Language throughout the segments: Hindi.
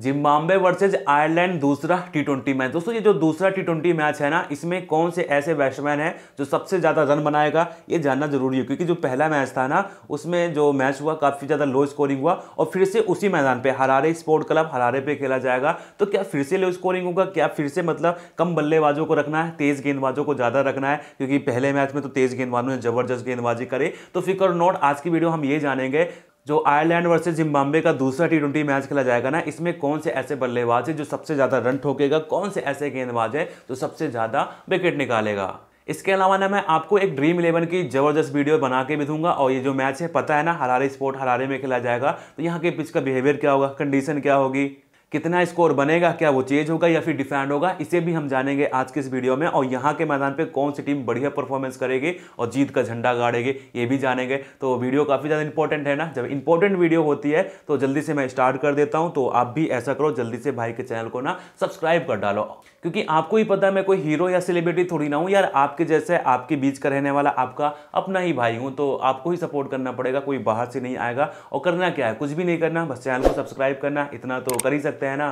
जिम्बाब्वे वर्सेज आयरलैंड दूसरा टी ट्वेंटी मैच दोस्तों ये जो दूसरा टी ट्वेंटी मैच है ना इसमें कौन से ऐसे बैट्समैन हैं जो सबसे ज़्यादा रन बनाएगा ये जानना जरूरी है क्योंकि जो पहला मैच था ना उसमें जो मैच हुआ काफ़ी ज़्यादा लो स्कोरिंग हुआ और फिर से उसी मैदान पे हरारे स्पोर्ट क्लब हरारे पे खेला जाएगा तो क्या फिर से लो स्कोरिंग होगा क्या फिर से मतलब कम बल्लेबाजों को रखना है तेज़ गेंदबाजों को ज़्यादा रखना है क्योंकि पहले मैच में तो तेज़ गेंदबाजों ने ज़बरदस्त गेंदबाजी करे तो फिकर नोट आज की वीडियो हम ये जानेंगे जो आयरलैंड वर्सेस जिम्बाब्वे का दूसरा टी ट्वेंटी मैच खेला जाएगा ना इसमें कौन से ऐसे बल्लेबाज है जो सबसे ज़्यादा रन ठोकेगा कौन से ऐसे गेंदबाज है जो सबसे ज़्यादा विकेट निकालेगा इसके अलावा ना मैं आपको एक ड्रीम इलेवन की ज़बरदस्त वीडियो बना के भी दूंगा और ये जो मैच है पता है ना हरारे स्पोर्ट हरारे में खेला जाएगा तो यहाँ के पिच का बिहेवियर क्या होगा कंडीशन क्या होगी कितना स्कोर बनेगा क्या वो चेंज होगा या फिर डिफेंड होगा इसे भी हम जानेंगे आज के इस वीडियो में और यहाँ के मैदान पे कौन सी टीम बढ़िया परफॉर्मेंस करेगी और जीत का झंडा गाड़ेगी ये भी जानेंगे तो वीडियो काफ़ी ज़्यादा इंपॉर्टेंट है ना जब इंपॉर्टेंट वीडियो होती है तो जल्दी से मैं स्टार्ट कर देता हूँ तो आप भी ऐसा करो जल्दी से भाई के चैनल को ना सब्सक्राइब कर डालो क्योंकि आपको ही पता है मैं कोई हीरो या सेलिब्रिटी थोड़ी ना हूँ यार आपके जैसे आपके बीच का रहने वाला आपका अपना ही भाई हूँ तो आपको ही सपोर्ट करना पड़ेगा कोई बाहर से नहीं आएगा और करना क्या है कुछ भी नहीं करना बस चैनल को सब्सक्राइब करना इतना तो कर ही सकते सकते हैं ना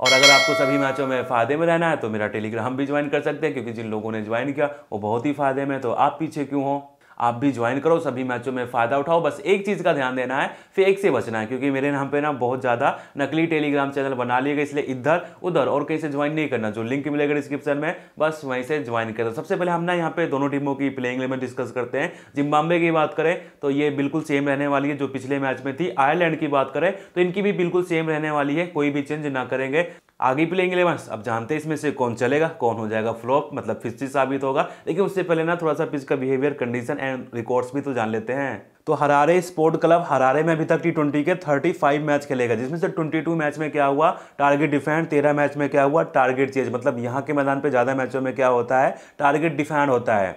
और अगर आपको सभी मैचों में फ़ायदे में रहना है तो मेरा टेलीग्राम भी ज्वाइन कर सकते हैं क्योंकि जिन लोगों ने ज्वाइन किया वो बहुत ही फ़ायदे में तो आप पीछे क्यों हो आप भी ज्वाइन करो सभी मैचों में फ़ायदा उठाओ बस एक चीज़ का ध्यान देना है फेक से बचना है क्योंकि मेरे नाम पे ना बहुत ज़्यादा नकली टेलीग्राम चैनल बना लिए गए इसलिए इधर उधर और कहीं से ज्वाइन नहीं करना जो लिंक मिलेगा डिस्क्रिप्शन में बस वहीं से ज्वाइन दो सबसे पहले हम ना यहाँ पे दोनों टीमों की प्लेइंग इलेवन डिस्कस करते हैं जिम्बाबे की बात करें तो ये बिल्कुल सेम रहने वाली है जो पिछले मैच में थी आयरलैंड की बात करें तो इनकी भी बिल्कुल सेम रहने वाली है कोई भी चेंज ना करेंगे आगे प्लेइंग इलेवन अब जानते हैं इसमें से कौन चलेगा कौन हो जाएगा फ्लॉप मतलब फिस्टी साबित होगा लेकिन उससे पहले ना थोड़ा सा पिच का बिहेवियर कंडीशन एंड रिकॉर्ड्स भी तो जान लेते हैं तो हरारे स्पोर्ट क्लब हरारे में अभी तक टी के 35 मैच खेलेगा जिसमें से 22 मैच में क्या हुआ टारगेट डिफेंड 13 मैच में क्या हुआ टारगेट चेज मतलब यहाँ के मैदान पे ज़्यादा मैचों में क्या होता है टारगेट डिफेंड होता है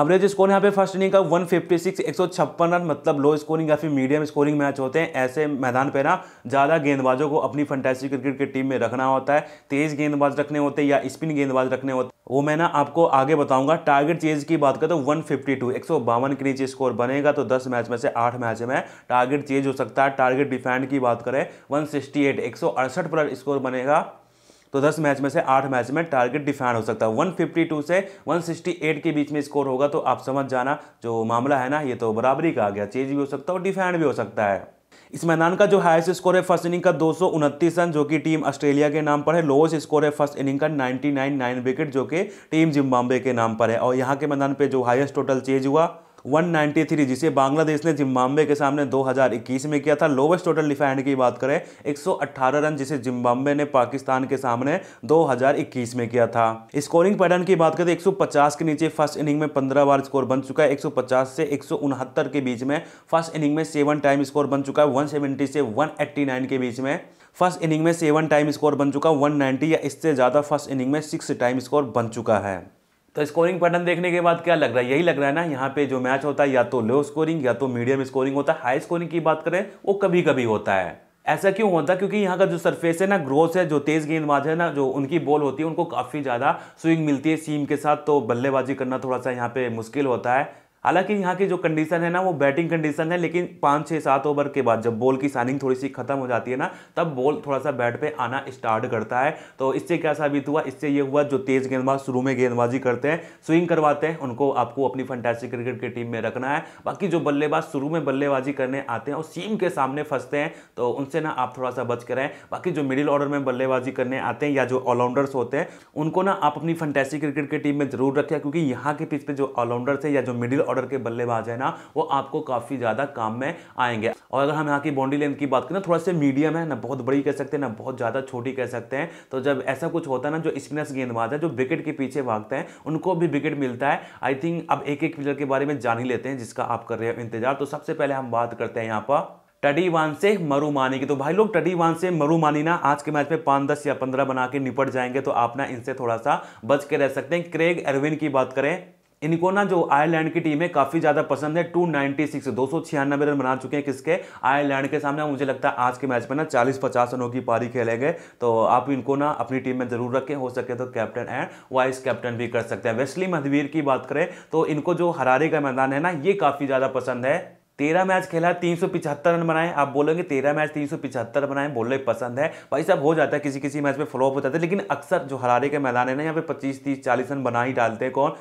एवरेज स्कोर यहाँ पे फर्स्ट इनिंग का 156 156 रन मतलब लो स्कोरिंग या फिर मीडियम स्कोरिंग मैच होते हैं ऐसे मैदान पे ना ज़्यादा गेंदबाजों को अपनी फंटेसी क्रिकेट की टीम में रखना होता है तेज गेंदबाज रखने होते हैं या स्पिन गेंदबाज रखने होते वो मैं ना आपको आगे बताऊंगा टारगेट चेज की बात करें तो वन फिफ्टी टू एक सौ बावन के नीचे स्कोर बनेगा तो दस मैच में से आठ मैच में टारगेट चेज हो सकता है टारगेट डिफेंड की बात करें वन सिक्सटी एट एक सौ अड़सठ पर स्कोर बनेगा तो 10 मैच में से 8 मैच में टारगेट डिफेंड हो सकता है 152 से 168 के बीच में स्कोर होगा तो आप समझ जाना जो मामला है ना ये तो बराबरी का आ गया चेंज भी हो सकता है और डिफेंड भी हो सकता है इस मैदान का जो हाइस्ट स्कोर है फर्स्ट इनिंग का दो रन जो कि टीम ऑस्ट्रेलिया के नाम पर है लोएस्ट स्कोर है फर्स्ट इनिंग का 99 नाइन विकेट जो कि टीम जिम्बाब्वे के नाम पर है और यहाँ के मैदान पे जो हाइस्ट टोटल चेज हुआ 193 जिसे बांग्लादेश ने जिम्बाब्वे के सामने 2021 में किया था लोवेस्ट टोटल डिफेंड की बात करें 118 रन जिसे जिम्बाब्वे ने पाकिस्तान के सामने 2021 में किया था स्कोरिंग पैटर्न की बात करें 150 के नीचे फर्स्ट इनिंग में 15 बार स्कोर बन चुका है 150 से एक के बीच में फर्स्ट इनिंग में सेवन टाइम स्कोर बन चुका है वन से वन के बीच में फर्स्ट इनिंग में सेवन टाइम स्कोर बन चुका है 190 या इससे ज़्यादा फर्स्ट इनिंग में सिक्स टाइम स्कोर बन चुका है तो स्कोरिंग पैटर्न देखने के बाद क्या लग रहा है यही लग रहा है ना यहाँ पे जो मैच होता है या तो लो स्कोरिंग या तो मीडियम स्कोरिंग होता है हाई स्कोरिंग की बात करें वो कभी कभी होता है ऐसा क्यों होता है क्योंकि यहाँ का जो सरफेस है ना ग्रोथ है जो तेज गेंदबाज है ना जो उनकी बॉल होती है उनको काफ़ी ज़्यादा स्विंग मिलती है सीम के साथ तो बल्लेबाजी करना थोड़ा सा यहाँ पे मुश्किल होता है हालांकि यहाँ की जो कंडीशन है ना वो बैटिंग कंडीशन है लेकिन पाँच छः सात ओवर के बाद जब बॉल की साइनिंग थोड़ी सी खत्म हो जाती है ना तब बॉल थोड़ा सा बैट पे आना स्टार्ट करता है तो इससे क्या साबित हुआ इससे ये हुआ जो तेज़ गेंदबाज शुरू में गेंदबाजी करते हैं स्विंग करवाते हैं उनको आपको अपनी फंटैसी क्रिकेट की टीम में रखना है बाकी जो बल्लेबाज शुरू में बल्लेबाजी करने आते हैं और सीम के सामने फंसते हैं तो उनसे ना आप थोड़ा सा बच करें बाकी जो मिडिल ऑर्डर में बल्लेबाजी करने आते हैं या जो ऑलराउंडर्स होते हैं उनको ना आप अपनी फंटेसी क्रिकेट की टीम में जरूर रखें क्योंकि यहाँ के पिच पर जो ऑलराउंडर्स है या जो मिडिल ऑर्डर ऑर्डर के बल्लेबाज है ना वो आपको काफ़ी ज़्यादा काम में आएंगे और अगर हम यहाँ की बॉन्डी लेंथ की बात करें थोड़ा सा मीडियम है ना बहुत बड़ी कह सकते हैं ना बहुत ज़्यादा छोटी कह सकते हैं तो जब ऐसा कुछ होता है ना जो स्पिनर्स गेंदबाज है जो विकेट के पीछे भागते हैं उनको भी विकेट मिलता है आई थिंक अब एक एक प्लेयर के बारे में जान ही लेते हैं जिसका आप कर रहे हैं इंतजार तो सबसे पहले हम बात करते हैं यहाँ पर टडी वन से मरुमानी की तो भाई लोग टडी वन से मरुमानी ना आज के मैच में पाँच दस या पंद्रह बना के निपट जाएंगे तो आप ना इनसे थोड़ा सा बच के रह सकते हैं क्रेग एरविन की बात करें इनको ना जो आयरलैंड की टीम है काफ़ी ज़्यादा पसंद है टू नाइनटी सिक्स दो सौ छियानबे रन बना चुके हैं किसके आयरलैंड के सामने मुझे लगता है आज के मैच में ना चालीस पचास रनों की पारी खेले गए तो आप इनको ना अपनी टीम में ज़रूर रखें हो सके तो कैप्टन एंड वाइस कैप्टन भी कर सकते हैं वेस्टली मधवीर की बात करें तो इनको जो हरारे का मैदान है ना ये काफ़ी ज़्यादा पसंद है तेरह मैच खेला है तीन सौ पिछहत्तर रन बनाए आप बोलेंगे तेरह मैच तीन सौ पिछहत्तर बनाए बोलने पसंद है भाई सब हो जाता है किसी किसी मैच में फ्लॉप हो जाता है लेकिन अक्सर जो हरारे के मैदान है ना यहाँ पे पच्चीस तीस चालीस रन बना ही डालते हैं कौन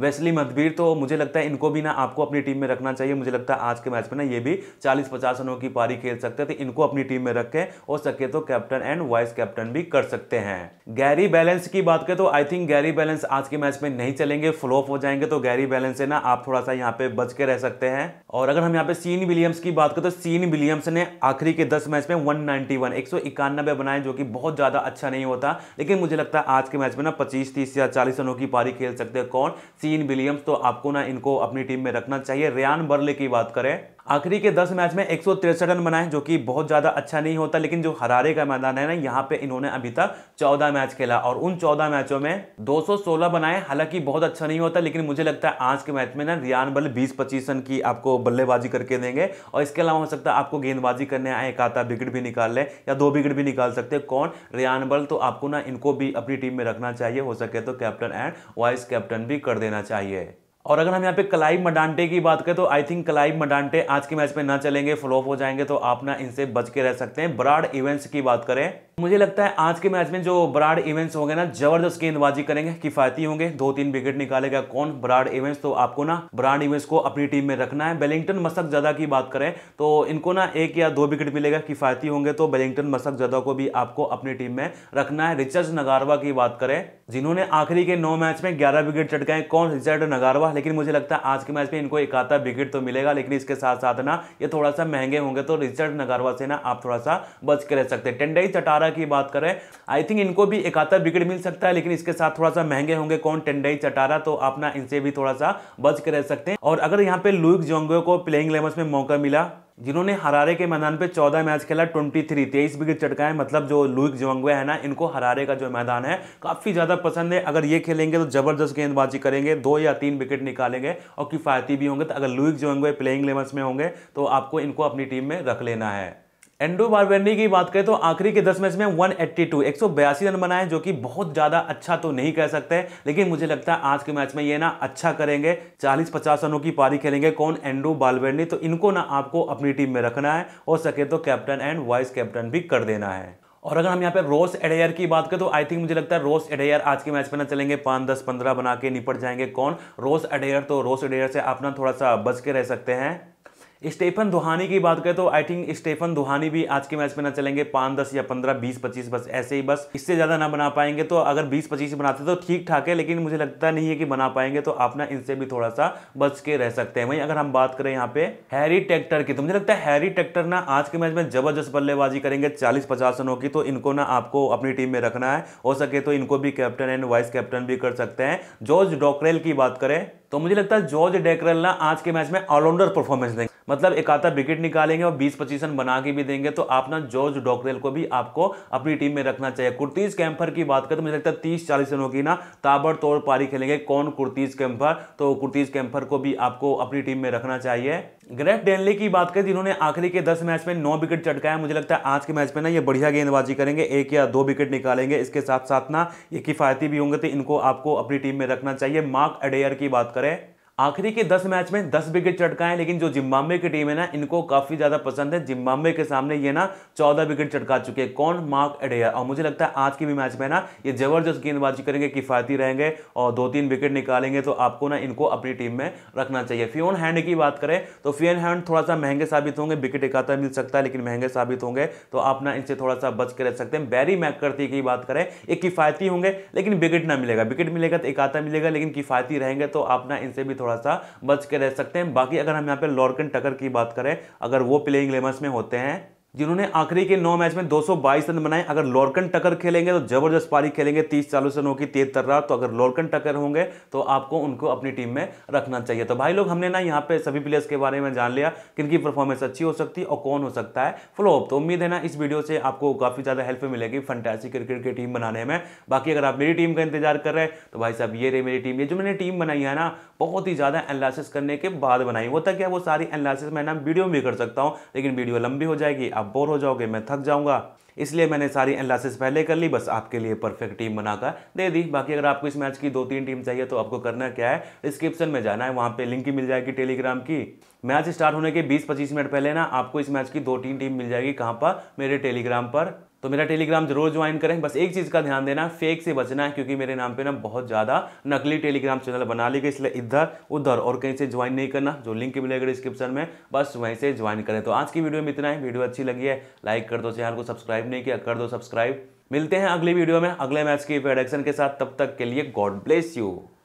वैसली मतबीर तो मुझे लगता है इनको भी ना आपको अपनी टीम में रखना चाहिए मुझे लगता है आज के मैच में ना ये भी चालीस पचास रनों की पारी खेल सकते थे तो इनको अपनी टीम में रखें और सके तो कैप्टन एंड वाइस कैप्टन भी कर सकते हैं गैरी बैलेंस की बात करें तो आई थिंक गैरी बैलेंस आज के मैच में नहीं चलेंगे फ्लॉप हो जाएंगे तो गैरी बैलेंस है ना आप थोड़ा सा यहाँ पे बच के रह सकते हैं और अगर हम यहाँ पे सीन विलियम्स की बात करें तो सीन विलियम्स ने आखिरी के दस मैच में वन नाइनटी बनाए जो कि बहुत ज़्यादा अच्छा नहीं होता लेकिन मुझे लगता है आज के मैच में ना पच्चीस तीस या चालीस रनों की पारी खेल सकते हैं कौन सीन विलियम्स तो आपको ना इनको अपनी टीम में रखना चाहिए रियान बर्ले की बात करें आखिरी के दस मैच में एक रन बनाए जो कि बहुत ज़्यादा अच्छा नहीं होता लेकिन जो हरारे का मैदान है ना यहाँ पे इन्होंने अभी तक चौदह मैच खेला और उन चौदह मैचों में 216 बनाए हालांकि बहुत अच्छा नहीं होता लेकिन मुझे लगता है आज के मैच में ना रियान बल बीस पच्चीस रन की आपको बल्लेबाजी करके देंगे और इसके अलावा हो सकता है आपको गेंदबाजी करने आए एक आता विकेट भी निकाल लें या दो विकेट भी निकाल सकते हैं कौन रियान बल तो आपको ना इनको भी अपनी टीम में रखना चाहिए हो सके तो कैप्टन एंड वाइस कैप्टन भी कर देना चाहिए और अगर हम यहाँ पे कलाई मडांटे की बात करें तो आई थिंक कलाई मडांटे आज के मैच में ना चलेंगे फ्लॉप हो जाएंगे तो आप ना इनसे बच के रह सकते हैं ब्राड इवेंट्स की बात करें मुझे लगता है आज के मैच में जो ब्राड इवेंट्स होंगे ना जबरदस्त गेंदबाजी करेंगे किफायती होंगे दो तीन विकेट निकालेगा कौन ब्राड इवेंट्स तो आपको ना ब्राड इवेंट्स को अपनी टीम में रखना है बेलिंगटन मसक जदा की बात करें तो इनको ना एक या दो विकेट मिलेगा किफायती होंगे तो बेलिंगटन मसक जदा को भी आपको अपनी टीम में रखना है रिचर्ड नगारवा की बात करें जिन्होंने आखिरी के नौ मैच में ग्यारह विकेट चटकाए कौन रिचर्ड नगारवा लेकिन मुझे लगता है आज के मैच में इनको एक आता विकेट तो मिलेगा लेकिन इसके साथ साथ ना ये थोड़ा सा महंगे होंगे तो रिचर्ड नगारवा से ना आप थोड़ा सा बच के रह सकते हैं टेंडई चटारा अठारह की बात करें आई थिंक इनको भी इकहत्तर विकेट मिल सकता है लेकिन इसके साथ थोड़ा सा महंगे होंगे कौन टेंडेंस चटारा तो अपना इनसे भी थोड़ा सा बच के रह सकते हैं और अगर यहाँ पे लुइक जोंगो को प्लेइंग लेवल में मौका मिला जिन्होंने हरारे के मैदान पे 14 मैच खेला 23 थ्री तेईस विकेट चटकाए मतलब जो लुइक जोंगवे है ना इनको हरारे का जो मैदान है काफ़ी ज़्यादा पसंद है अगर ये खेलेंगे तो ज़बरदस्त गेंदबाजी करेंगे दो या तीन विकेट निकालेंगे और किफ़ायती भी होंगे तो अगर लुइक जोंगवे प्लेइंग लेवल्स में होंगे तो आपको इनको अपनी टीम में रख लेना है एंडो बारबेंडी की बात करें तो आखिरी के दस मैच में वन एट्टी टू एक सौ बयासी रन बनाए जो कि बहुत ज़्यादा अच्छा तो नहीं कह सकते लेकिन मुझे लगता है आज के मैच में ये ना अच्छा करेंगे चालीस पचास रनों की पारी खेलेंगे कौन एंडू बालबेंडी तो इनको ना आपको अपनी टीम में रखना है हो सके तो कैप्टन एंड वाइस कैप्टन भी कर देना है और अगर हम यहाँ पे रोस एडेयर की बात करें तो आई थिंक मुझे लगता है रोस एडेयर आज के मैच में ना चलेंगे पाँच दस पंद्रह बना के निपट जाएंगे कौन रोस एडेयर तो रोस एडेयर से आप ना थोड़ा सा बच के रह सकते हैं स्टेफन दुहानी की बात करें तो आई थिंक स्टेफन दुहानी भी आज के मैच में ना चलेंगे पाँच दस या पंद्रह बीस पच्चीस बस ऐसे ही बस इससे ज़्यादा ना बना पाएंगे तो अगर बीस पच्चीस बनाते तो ठीक ठाक है लेकिन मुझे लगता नहीं है कि बना पाएंगे तो आप ना इनसे भी थोड़ा सा बच के रह सकते हैं वहीं अगर हम बात करें यहाँ पे हैरी ट्रैक्टर की तो मुझे लगता है हैरी ट्रैक्टर ना आज के मैच में जबरदस्त बल्लेबाजी करेंगे चालीस पचास रनों की तो इनको ना आपको अपनी टीम में रखना है हो सके तो इनको भी कैप्टन एंड वाइस कैप्टन भी कर सकते हैं जॉर्ज डॉकरेल की बात करें तो मुझे लगता है जॉर्ज डेकरल ना आज के मैच में ऑलराउंडर परफॉर्मेंस देंगे मतलब एक आता विकेट निकालेंगे और 20 पच्चीस रन बना के भी देंगे तो आप ना जॉर्ज डॉकरेल को भी आपको अपनी टीम में रखना चाहिए कुर्तीज कैंपर की बात करें तो मुझे लगता है तीस चालीस रनों की ना ताबड़ तोड़ पारी खेलेंगे कौन कुर्तीज कैंपर तो कुर्तीज कैंपर को भी आपको अपनी टीम में रखना चाहिए ग्रेट डेनले की बात करें जिन्होंने तो आखिरी के दस मैच में नौ विकेट चटकाया मुझे लगता है आज के मैच में ना ये बढ़िया गेंदबाजी करेंगे एक या दो विकेट निकालेंगे इसके साथ साथ ना ये किफ़ायती भी होंगे तो इनको आपको अपनी टीम में रखना चाहिए मार्क अडेयर की बात करें आखिरी के दस मैच में दस विकेट चटकाए लेकिन जो जिम्बाब्वे की टीम है ना इनको काफी ज्यादा पसंद है जिम्बाब्वे के सामने ये ना चौदह विकेट चटका चुके हैं कौन मार्क एडेयर और मुझे लगता है आज के भी मैच में ना ये जबरदस्त गेंदबाजी करेंगे किफायती रहेंगे और दो तीन विकेट निकालेंगे तो आपको ना इनको अपनी टीम में रखना चाहिए फियोन हैंड की बात करें तो फियोन हैंड थोड़ा सा महंगे साबित होंगे विकेट एकाता मिल सकता है लेकिन महंगे साबित होंगे तो आप ना इनसे थोड़ा सा बच के रह सकते हैं बैरी मैकर्थी की बात करें ये किफायती होंगे लेकिन विकेट ना मिलेगा विकेट मिलेगा तो एकाता मिलेगा लेकिन किफायती रहेंगे तो आप ना इनसे भी थोड़ा थोड़ा सा बच के रह सकते हैं बाकी अगर हम यहाँ पे लॉर्कन टकर की बात करें अगर वो प्लेइंग इलेवन में होते हैं जिन्होंने आखिरी के नौ मैच में 222 रन बनाए अगर लॉर्कन टकर खेलेंगे तो जबरदस्त पारी खेलेंगे तीस चालीस रनों की तेज तर्रा तो अगर लॉर्कन टकर होंगे तो आपको उनको अपनी टीम में रखना चाहिए तो भाई लोग हमने ना यहाँ पे सभी प्लेयर्स के बारे में जान लिया किनकी परफॉर्मेंस अच्छी हो सकती है और कौन हो सकता है फ्लॉप तो उम्मीद है ना इस वीडियो से आपको काफ़ी ज़्यादा हेल्प मिलेगी फंटैसी क्रिकेट की टीम बनाने में बाकी अगर आप मेरी टीम का इंतजार कर रहे हैं तो भाई साहब ये रही मेरी टीम ये जो मैंने टीम बनाई है ना बहुत ही ज़्यादा एनालिसिस करने के बाद बनाई होता क्या वो सारी एनालिसिस मैं ना वीडियो में भी कर सकता हूँ लेकिन वीडियो लंबी हो जाएगी आप आप बोर हो जाओगे मैं थक जाऊंगा इसलिए मैंने सारी एनालिसिस पहले कर ली बस आपके लिए परफेक्ट टीम बनाकर दे दी बाकी अगर आपको इस मैच की दो तीन टीम चाहिए तो आपको करना क्या है डिस्क्रिप्शन में जाना है वहाँ पे लिंक ही मिल जाएगी टेलीग्राम की मैच स्टार्ट होने के 20-25 मिनट पहले ना आपको इस मैच की दो तीन टीम मिल जाएगी कहाँ पर मेरे टेलीग्राम पर तो मेरा टेलीग्राम जरूर ज्वाइन करें बस एक चीज़ का ध्यान देना फेक से बचना है क्योंकि मेरे नाम पे ना बहुत ज़्यादा नकली टेलीग्राम चैनल बना ली गई इसलिए इधर उधर और कहीं से ज्वाइन नहीं करना जो लिंक मिलेगा डिस्क्रिप्शन में बस वहीं से ज्वाइन करें तो आज की वीडियो में इतना है वीडियो अच्छी लगी है लाइक कर दो चैनल को सब्सक्राइब नहीं किया कर दो सब्सक्राइब मिलते हैं अगली वीडियो में अगले मैच की प्रोडक्शन के साथ तब तक के लिए गॉड ब्लेस यू